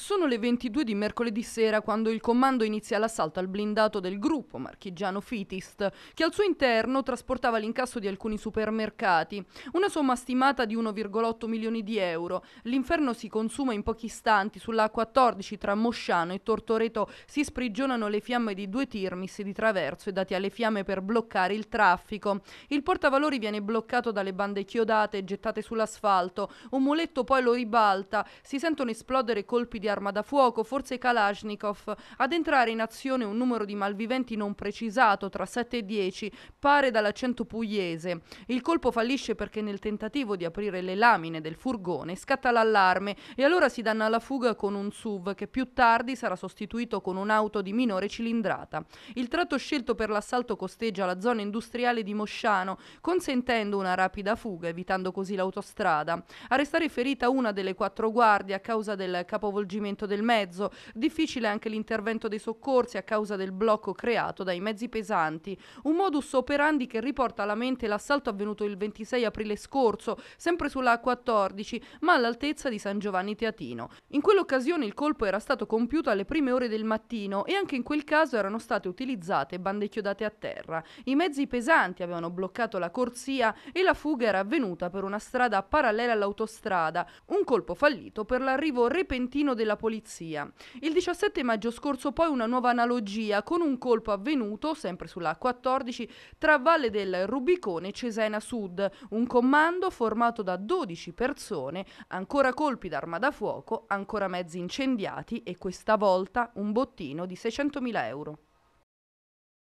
Sono le 22 di mercoledì sera quando il comando inizia l'assalto al blindato del gruppo marchigiano Fitist, che al suo interno trasportava l'incasso di alcuni supermercati, una somma stimata di 1,8 milioni di euro. L'inferno si consuma in pochi istanti, sulla 14 tra Mosciano e Tortoreto si sprigionano le fiamme di due tirmis di traverso e dati alle fiamme per bloccare il traffico. Il portavalori viene bloccato dalle bande chiodate gettate sull'asfalto, un muletto poi lo ribalta, si sentono esplodere colpi di arma da fuoco, forse Kalashnikov. Ad entrare in azione un numero di malviventi non precisato, tra 7 e 10, pare dall'accento pugliese. Il colpo fallisce perché nel tentativo di aprire le lamine del furgone scatta l'allarme e allora si danno alla fuga con un SUV che più tardi sarà sostituito con un'auto di minore cilindrata. Il tratto scelto per l'assalto costeggia la zona industriale di Mosciano, consentendo una rapida fuga, evitando così l'autostrada. A restare ferita una delle quattro guardie a causa del capovolgimento coinvolgimento del mezzo. Difficile anche l'intervento dei soccorsi a causa del blocco creato dai mezzi pesanti. Un modus operandi che riporta alla mente l'assalto avvenuto il 26 aprile scorso, sempre sulla A14, ma all'altezza di San Giovanni Teatino. In quell'occasione il colpo era stato compiuto alle prime ore del mattino e anche in quel caso erano state utilizzate bande chiodate a terra. I mezzi pesanti avevano bloccato la corsia e la fuga era avvenuta per una strada parallela all'autostrada. Un colpo fallito per l'arrivo repentino della della polizia. Il 17 maggio scorso poi una nuova analogia con un colpo avvenuto, sempre sulla 14, tra Valle del Rubicone e Cesena Sud, un comando formato da 12 persone, ancora colpi d'arma da fuoco, ancora mezzi incendiati e questa volta un bottino di 600.000 euro.